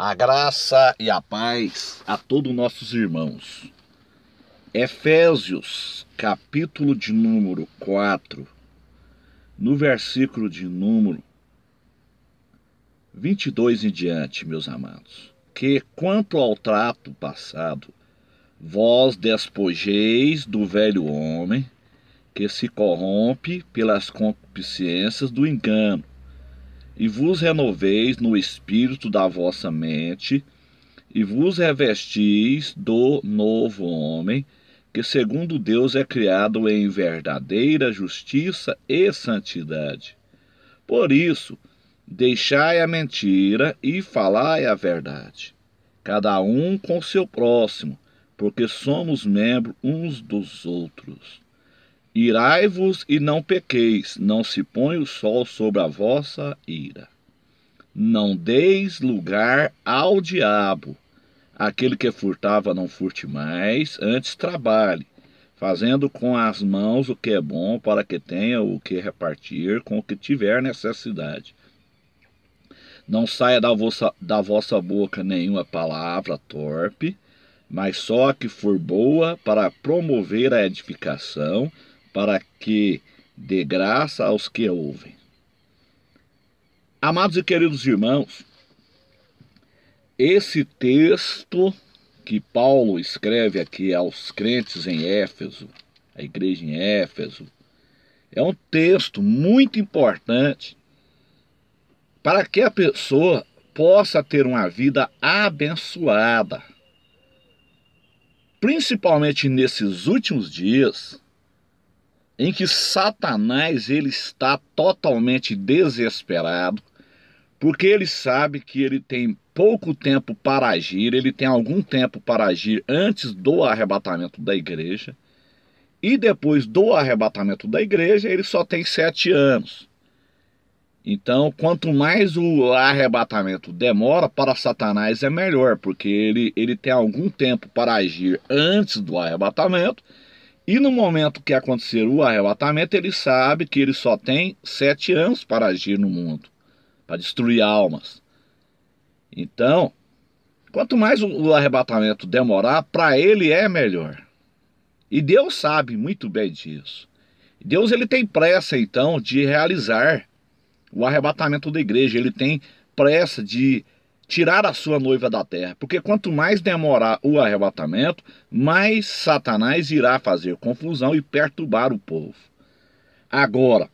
A graça e a paz a todos nossos irmãos. Efésios, capítulo de número 4, no versículo de número 22 em diante, meus amados. Que quanto ao trato passado, vós despojeis do velho homem, que se corrompe pelas concupiscências do engano, e vos renoveis no espírito da vossa mente, e vos revestis do novo homem, que segundo Deus é criado em verdadeira justiça e santidade. Por isso, deixai a mentira e falai a verdade, cada um com seu próximo, porque somos membros uns dos outros. Irai-vos e não pequeis, não se põe o sol sobre a vossa ira. Não deis lugar ao diabo. Aquele que furtava não furte mais, antes trabalhe, fazendo com as mãos o que é bom, para que tenha o que repartir com o que tiver necessidade. Não saia da vossa, da vossa boca nenhuma palavra torpe, mas só a que for boa para promover a edificação, para que dê graça aos que ouvem. Amados e queridos irmãos, esse texto que Paulo escreve aqui aos crentes em Éfeso, a igreja em Éfeso, é um texto muito importante para que a pessoa possa ter uma vida abençoada. Principalmente nesses últimos dias, em que Satanás ele está totalmente desesperado, porque ele sabe que ele tem pouco tempo para agir, ele tem algum tempo para agir antes do arrebatamento da igreja. E depois do arrebatamento da igreja, ele só tem sete anos. Então, quanto mais o arrebatamento demora, para Satanás é melhor, porque ele, ele tem algum tempo para agir antes do arrebatamento e no momento que acontecer o arrebatamento, ele sabe que ele só tem sete anos para agir no mundo, para destruir almas. Então, quanto mais o arrebatamento demorar, para ele é melhor. E Deus sabe muito bem disso. Deus ele tem pressa então de realizar o arrebatamento da igreja, ele tem pressa de tirar a sua noiva da terra, porque quanto mais demorar o arrebatamento, mais Satanás irá fazer confusão e perturbar o povo. Agora,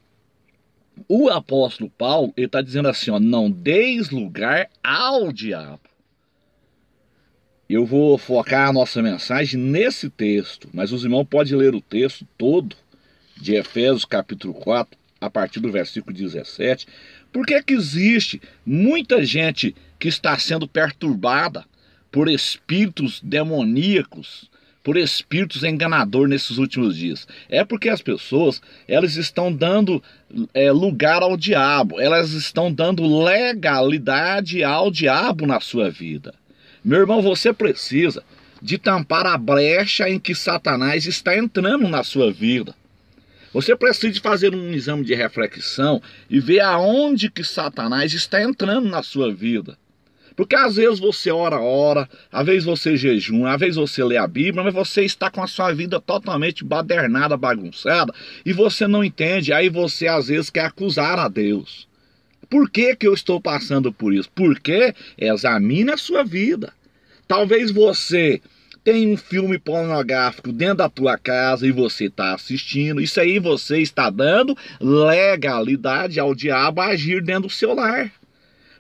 o apóstolo Paulo ele está dizendo assim: ó, não deis lugar ao diabo. Eu vou focar a nossa mensagem nesse texto, mas os irmãos podem ler o texto todo de Efésios capítulo 4, a partir do versículo 17, por que, é que existe muita gente que está sendo perturbada por espíritos demoníacos, por espíritos enganadores nesses últimos dias. É porque as pessoas elas estão dando é, lugar ao diabo, elas estão dando legalidade ao diabo na sua vida. Meu irmão, você precisa de tampar a brecha em que Satanás está entrando na sua vida. Você precisa fazer um exame de reflexão e ver aonde que Satanás está entrando na sua vida. Porque às vezes você ora, ora, às vezes você jejum, às vezes você lê a Bíblia, mas você está com a sua vida totalmente badernada, bagunçada, e você não entende, aí você às vezes quer acusar a Deus. Por que, que eu estou passando por isso? Porque é examine a sua vida. Talvez você tem um filme pornográfico dentro da tua casa e você está assistindo, isso aí você está dando legalidade ao diabo agir dentro do seu lar.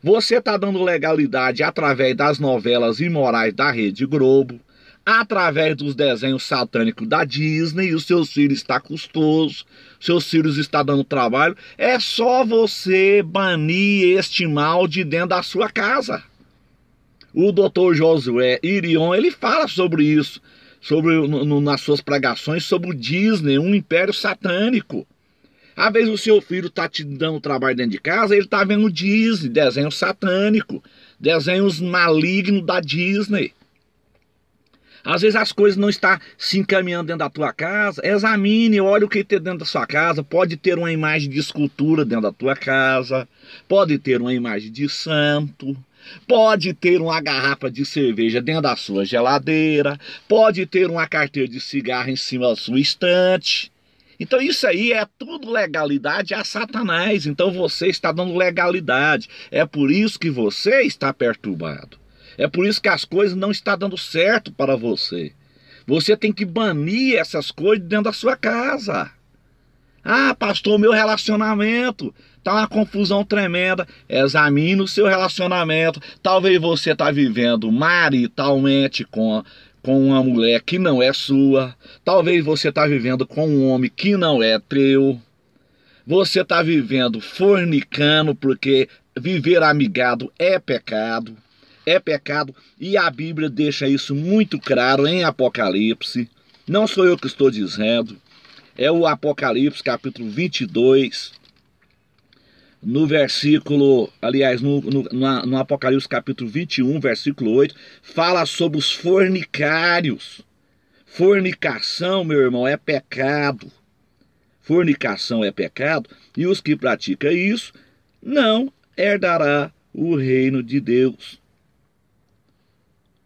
Você está dando legalidade através das novelas imorais da Rede Globo, através dos desenhos satânicos da Disney, e os seus filhos está custoso, seus filhos está dando trabalho. É só você banir este mal de dentro da sua casa. O doutor Josué Irion, ele fala sobre isso, sobre no, nas suas pregações, sobre o Disney, um império satânico. Às vezes o seu filho está te dando trabalho dentro de casa, ele está vendo Disney, desenho satânico, desenhos malignos da Disney. Às vezes as coisas não estão se encaminhando dentro da tua casa. Examine, olhe o que tem dentro da sua casa. Pode ter uma imagem de escultura dentro da tua casa. Pode ter uma imagem de santo. Pode ter uma garrafa de cerveja dentro da sua geladeira, pode ter uma carteira de cigarro em cima da sua estante. Então isso aí é tudo legalidade a Satanás. Então você está dando legalidade. É por isso que você está perturbado. É por isso que as coisas não estão dando certo para você. Você tem que banir essas coisas dentro da sua casa. Ah, pastor, meu relacionamento tá uma confusão tremenda. Examine o seu relacionamento. Talvez você tá vivendo maritalmente com com uma mulher que não é sua. Talvez você tá vivendo com um homem que não é teu. Você tá vivendo fornicando porque viver amigado é pecado. É pecado e a Bíblia deixa isso muito claro em Apocalipse. Não sou eu que estou dizendo é o Apocalipse, capítulo 22, no versículo, aliás, no, no, no, Apocalipse capítulo 21, versículo 8, fala sobre os fornicários. Fornicação, meu irmão, é pecado. Fornicação é pecado, e os que praticam isso não herdará o reino de Deus.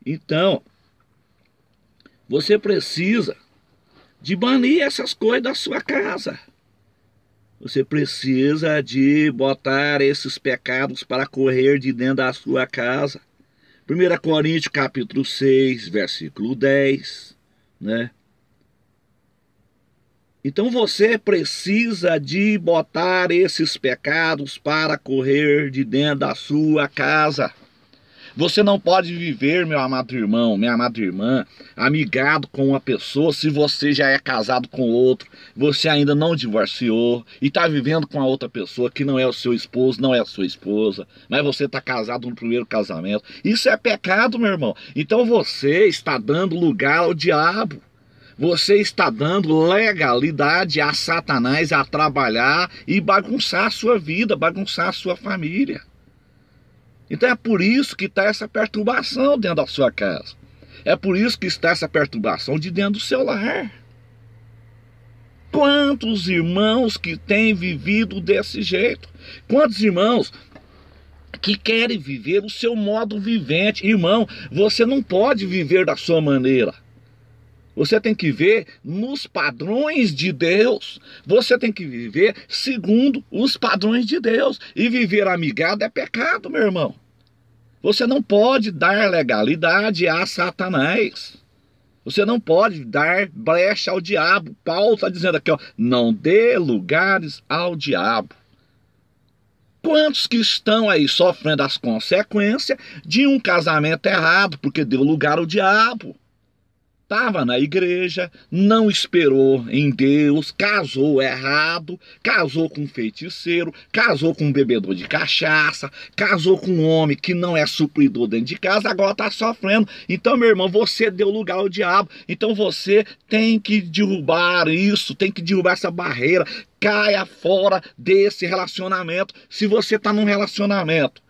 Então, você precisa de banir essas coisas da sua casa. Você precisa de botar esses pecados para correr de dentro da sua casa. 1 Coríntios capítulo 6, versículo 10, né? Então você precisa de botar esses pecados para correr de dentro da sua casa. Você não pode viver, meu amado irmão, minha amada irmã, amigado com uma pessoa se você já é casado com outro, você ainda não divorciou e está vivendo com a outra pessoa que não é o seu esposo, não é a sua esposa, mas você está casado no primeiro casamento. Isso é pecado, meu irmão. Então você está dando lugar ao diabo. Você está dando legalidade a Satanás a trabalhar e bagunçar a sua vida, bagunçar a sua família. Então é por isso que está essa perturbação dentro da sua casa. É por isso que está essa perturbação de dentro do seu lar. Quantos irmãos que têm vivido desse jeito? Quantos irmãos que querem viver o seu modo vivente? Irmão, você não pode viver da sua maneira. Você tem que ver nos padrões de Deus. Você tem que viver segundo os padrões de Deus. E viver amigado é pecado, meu irmão. Você não pode dar legalidade a Satanás. Você não pode dar brecha ao diabo. Paulo está dizendo aqui, ó, não dê lugares ao diabo. Quantos que estão aí sofrendo as consequências de um casamento errado, porque deu lugar ao diabo? estava na igreja, não esperou em Deus, casou errado, casou com um feiticeiro, casou com um bebedor de cachaça, casou com um homem que não é supridor dentro de casa, agora está sofrendo. Então, meu irmão, você deu lugar ao diabo. Então você tem que derrubar isso, tem que derrubar essa barreira. Caia fora desse relacionamento. Se você está num relacionamento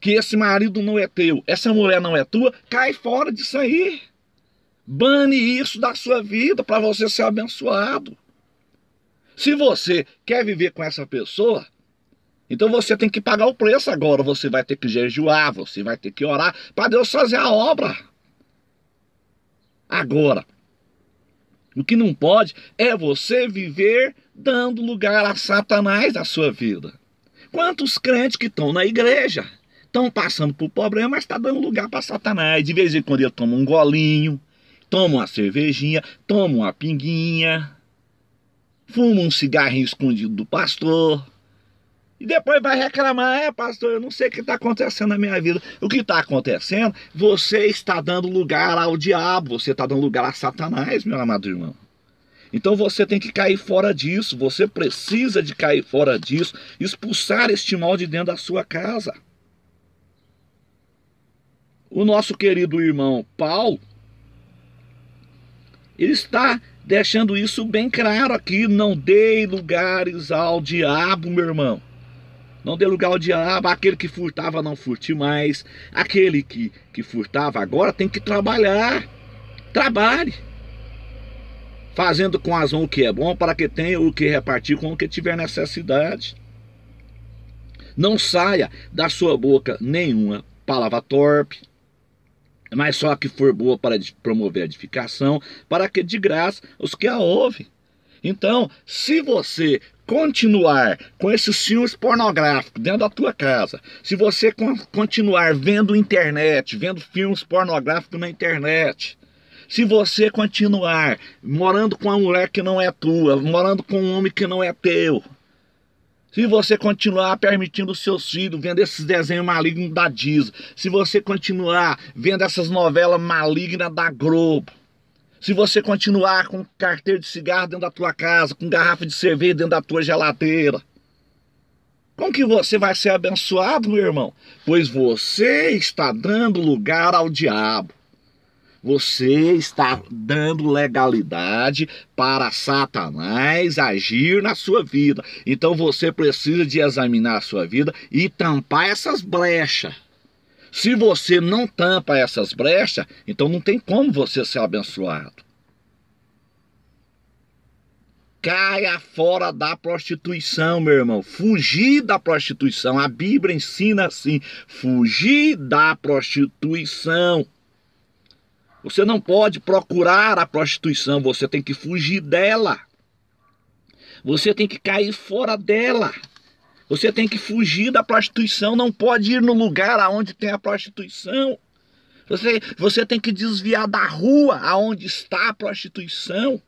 que esse marido não é teu, essa mulher não é tua, cai fora disso aí. Bane isso da sua vida para você ser abençoado. Se você quer viver com essa pessoa, então você tem que pagar o preço agora. Você vai ter que jejuar, você vai ter que orar para Deus fazer a obra. Agora, o que não pode é você viver dando lugar a Satanás na sua vida. Quantos crentes que estão na igreja estão passando por problema, mas está dando lugar para Satanás. De vez em quando ele toma um golinho, toma uma cervejinha, toma uma pinguinha, fuma um cigarrinho escondido do pastor. E depois vai reclamar, é pastor, eu não sei o que está acontecendo na minha vida. O que está acontecendo? Você está dando lugar ao diabo, você está dando lugar a Satanás, meu amado irmão. Então você tem que cair fora disso, você precisa de cair fora disso, expulsar este mal de dentro da sua casa. O nosso querido irmão Paulo, ele está deixando isso bem claro aqui. Não dê lugares ao diabo, meu irmão. Não dê lugar ao diabo, aquele que furtava não furte mais, aquele que, que furtava agora tem que trabalhar, trabalhe, fazendo com mãos o que é bom, para que tenha o que repartir com o que tiver necessidade. Não saia da sua boca nenhuma palavra torpe, mas só a que for boa para promover edificação, para que de graça os que a ouvem. Então, se você continuar com esses filmes pornográficos dentro da tua casa, se você continuar vendo internet, vendo filmes pornográficos na internet, se você continuar morando com uma mulher que não é tua, morando com um homem que não é teu, se você continuar permitindo seus filhos vendo esses desenhos malignos da Disney, se você continuar vendo essas novelas malignas da Globo, se você continuar com carteiro de cigarro dentro da tua casa, com garrafa de cerveja dentro da tua geladeira, como que você vai ser abençoado, meu irmão? Pois você está dando lugar ao diabo. Você está dando legalidade para Satanás agir na sua vida. Então você precisa de examinar a sua vida e tampar essas brechas. Se você não tampa essas brechas, então não tem como você ser abençoado. Caia fora da prostituição, meu irmão. Fugir da prostituição. A Bíblia ensina assim: fugir da prostituição. Você não pode procurar a prostituição, você tem que fugir dela. Você tem que cair fora dela. Você tem que fugir da prostituição, não pode ir no lugar aonde tem a prostituição. Você, você tem que desviar da rua aonde está a prostituição.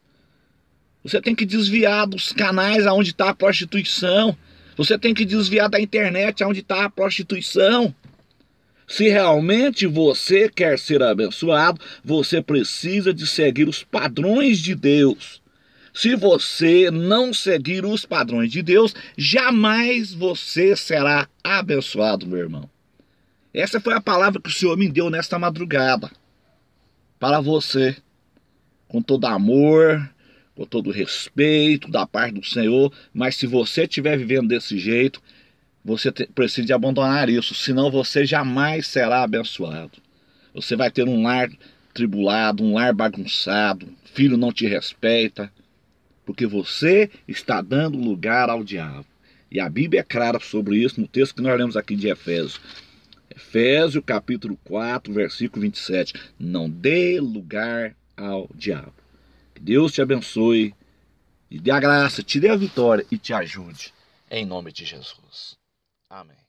Você tem que desviar dos canais aonde está a prostituição. Você tem que desviar da internet aonde está a prostituição. Se realmente você quer ser abençoado, você precisa de seguir os padrões de Deus. Se você não seguir os padrões de Deus, jamais você será abençoado, meu irmão. Essa foi a palavra que o Senhor me deu nesta madrugada para você, com todo amor, com todo respeito da parte do Senhor, mas se você estiver vivendo desse jeito, você precisa abandonar isso, senão você jamais será abençoado. Você vai ter um lar tribulado, um lar bagunçado, filho não te respeita, porque você está dando lugar ao diabo. E a Bíblia é clara sobre isso no texto que nós lemos aqui de Efésios. Efésios capítulo 4, versículo 27. Não dê lugar ao diabo. Que Deus te abençoe, e dê a graça, te dê a vitória e te ajude. Em nome de Jesus. Amén.